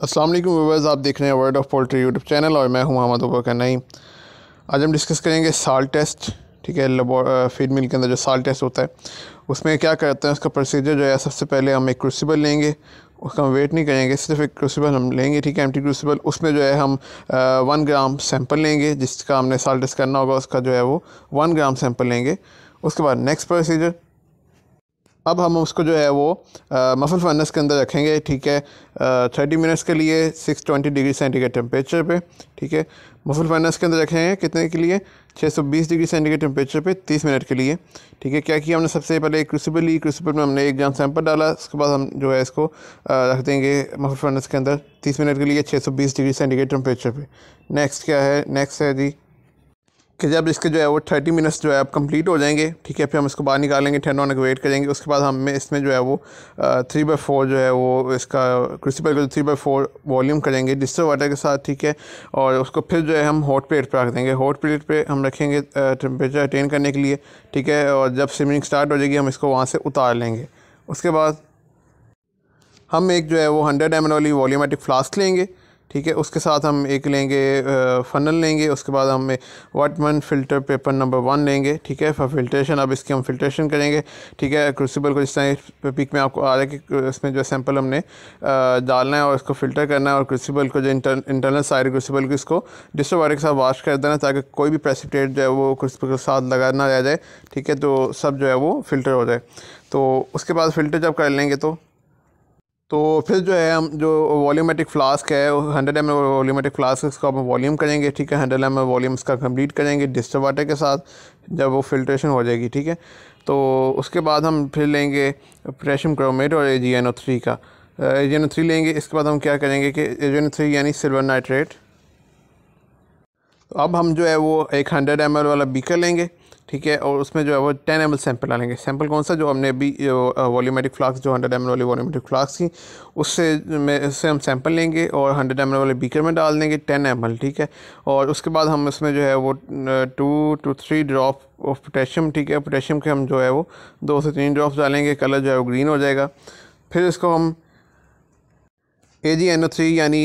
असलम व्यवर्स आप देख रहे हैं world of poultry YouTube channel और मैं हूं मोहम्मद का नहीं आज हम डिस्कस करेंगे साल टेस्ट ठीक है फीड मिल के अंदर जो साल टेस्ट होता है उसमें क्या करते हैं उसका प्रोसीजर जो है सबसे पहले हम एक क्रूसिबल लेंगे उसका हम वेट नहीं करेंगे सिर्फ एक क्रूसिबल हम लेंगे ठीक है एम्प्टी क्रूसिबल उसमें जो है हम वन ग्राम सैंपल लेंगे जिसका हमने साल टेस्ट करना होगा उसका जो है वो वन ग्राम सैंपल लेंगे उसके बाद नेक्स्ट प्रोसीजर अब हम उसको जो है वो मसल फनस के अंदर रखेंगे ठीक है थर्टी मिनट्स के लिए six twenty degree centigrade temperature पे ठीक है मसल फनस के अंदर रखेंगे कितने के लिए छः सौ बीस डिग्री सेंटीग्रेड टेम्परेचर पे तीस मिनट के लिए ठीक है क्या किया हमने सबसे पहले एक क्रिसिपल ली क्रिसिपल में हमने एक ग्राम सैंपल डाला उसके बाद हम जो है इसको रख देंगे मसल फनस के अंदर तीस मिनट के लिए छः सौ बीस डिग्री सेंटीग्रेड टेम्परेचर पर नेक्स्ट क्या है नेक्स्ट है जी कि जब इसके जो है वो थर्टी मिनट्स जो है अब कंप्लीट हो जाएंगे ठीक है फिर हम इसको बाहर निकालेंगे ठंड होने वेट करेंगे उसके बाद हमें इसमें जो है वो थ्री बाई फोर जो है वो इसका क्रिसिपल को थ्री बाई फोर वॉल्यूम करेंगे डिस्टर वाटर के साथ ठीक है और उसको फिर जो है हम हॉट प्लेट पर रख देंगे हॉट प्लेट पर हम रखेंगे टेम्परेचर अटेन करने के लिए ठीक है और जब स्विमिंग स्टार्ट हो जाएगी हम इसको वहाँ से उतार लेंगे उसके बाद हम एक जो है वो हंड्रेड एम एल वाली वॉल्यूमेटिक फ्लास्क लेंगे ठीक है उसके साथ हम एक लेंगे फ़नल लेंगे उसके बाद हम Whatman filter paper number one लेंगे ठीक है फॉर फिल्ट्रेशन अब इसकी हम फिल्ट्रेशन करेंगे ठीक है क्रूसिबल को जिस तरह पिक में आपको आ रहा है कि इसमें जो सैम्पल हमने डालना है और इसको फ़िल्टर करना है और क्रूसिबल को जो इंटर, इंटरनल साइड क्रूसिबल को इसको डिस्टोवायर के साथ वाश कर देना ताकि कोई भी प्रेसिपिटेट जो है वो क्रूसिबल के साथ लगा ना रह जाए ठीक है तो सब जो है वो फ़िल्टर हो जाए तो उसके बाद फ़िल्टर जब कर लेंगे तो तो फिर जो है हम जो वॉल्यूमेट्रिक फ्लास्क है हंड्रेड एम वॉल्यूमेट्रिक फ्लास्क इसका हम वॉल्यूम करेंगे ठीक है हंड्रेड एम वॉल्यूम इसका कंप्लीट करेंगे डिस्टर्ब वाटर के साथ जब वो फिल्ट्रेशन हो जाएगी ठीक है तो उसके बाद हम फिर लेंगे प्रेशम क्रोमेट और ए जी एन ओ थ्री का ए जी एन ओ थ्री लेंगे इसके बाद हम क्या करेंगे कि ए जी थ्री यानी सिल्वर नाइट्रेट तो अब हम जो है वो एक हंड्रेड एम वाला बीकर लेंगे ठीक है और उसमें जो है वो टेन एम सैंपल डालेंगे सैंपल कौन सा जो हमने अभी वॉल्यूमेटिक फ्लास्क जो हंड्रेड एम वाली वॉल्यूमेटिक फ्लास्क थी उससे में उससे हम सैंपल लेंगे और हंड्रेड एम वाले बीकर में डाल देंगे टेन एम ठीक है और उसके बाद हम उसमें जो है वो two two three drop of potassium ठीक है पोटेशियम के हम जो है वो दो से तीन ड्रॉप डालेंगे कलर जो है वो ग्रीन हो जाएगा फिर इसको हम A G N O three यानी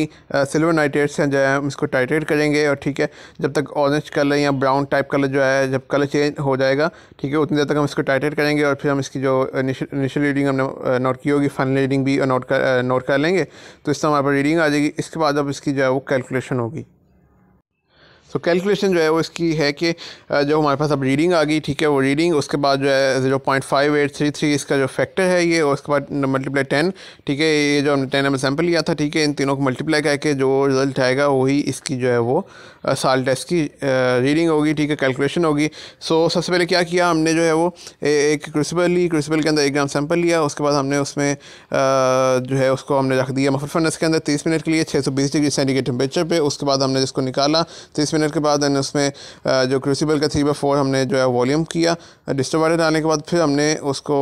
सिल्वर नाइट्रेट से जो है हम इसको टाइट्रेट करेंगे और ठीक है जब तक ऑरेंज कलर या ब्राउन टाइप कलर जो है जब कलर चेंज हो जाएगा ठीक है उतनी देर तक हम इसको टाइट्रेट करेंगे और फिर हम इसकी जो इनिशियल रीडिंग हमने नोट की होगी फाइनल रीडिंग भी नोट कर नोट कर लेंगे तो इस तरह हमारे पास रीडिंग आ जाएगी इसके बाद अब इसकी जो है वो कैलकुलेशन होगी सो so, कैलकुलेशन जो है वो इसकी है कि जो हमारे पास अब रीडिंग आ गई ठीक है वो रीडिंग उसके बाद जो है zero point five eight three three इसका जो फैक्टर है ये उसके बाद मल्टीप्लाई टेन ठीक है ये जो हमने टेन एम सैम्पल लिया था ठीक है इन तीनों को मल्टीप्लाई करके जो रिजल्ट आएगा वही इसकी जो है वो साल टेस्ट की रीडिंग होगी ठीक है कैलकुलेशन होगी सो so, सबसे पहले क्या किया हमने जो है वो एक क्रिसिपल ली क्रिसिपल के अंदर एक ग्राम सैम्पल लिया उसके बाद हमने उसमें जो है उसको हमने रख दिया मफर फनस के अंदर तीस मिनट के लिए छः सौ बीस डिग्री सेंटीग्रेड टेम्परेचर पर उसके बाद हमने जिसको निकाला तीस मिनट मिनट के बाद दैन उसमें जो क्रूसिबल का थ्री बाई फोर हमने जो है वॉल्यूम किया डिस्टोबाइडर डालने के बाद फिर हमने उसको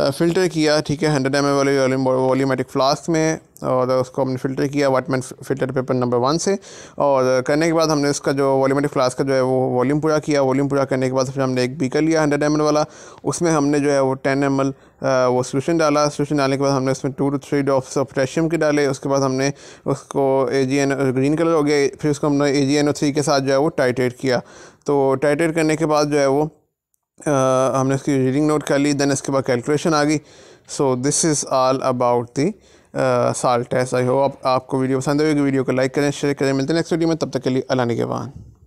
फ़िल्टर किया ठीक है हंड्रेड एम वाले वॉल्यूमेटिक फ्लास्क में और उसको हमने फ़िल्टर किया Whatman filter paper number one से और करने के बाद हमने इसका जो वॉल्यूमेटिक फ्लास्क का जो है वो वॉल्यूम पूरा किया वॉल्यूम पूरा करने के बाद फिर हमने एक बीकर लिया हंड्रेड एम वाला उसमें हमने जो है वो टेन एम वो सोल्यूशन डाला सोल्यूशन डालने के बाद हमने उसमें two two three drops of potassium के डाले उसके बाद हमने उसको A G N green colour हो गया फिर उसको हमने ए जी एन ओ थ्री के साथ जो है वो टाइटेट किया तो टाइटेट करने के बाद जो है वो हमने उसकी रीडिंग नोट कर ली देन इसके बाद कैलकुलेशन आ गई so this is all about the salt है सही हो आप, आपको वीडियो पसंद होगी वीडियो को लाइक करें शेयर करें मिलते हैं नेक्स्ट वीडियो में तब तक के लिए अला निगवान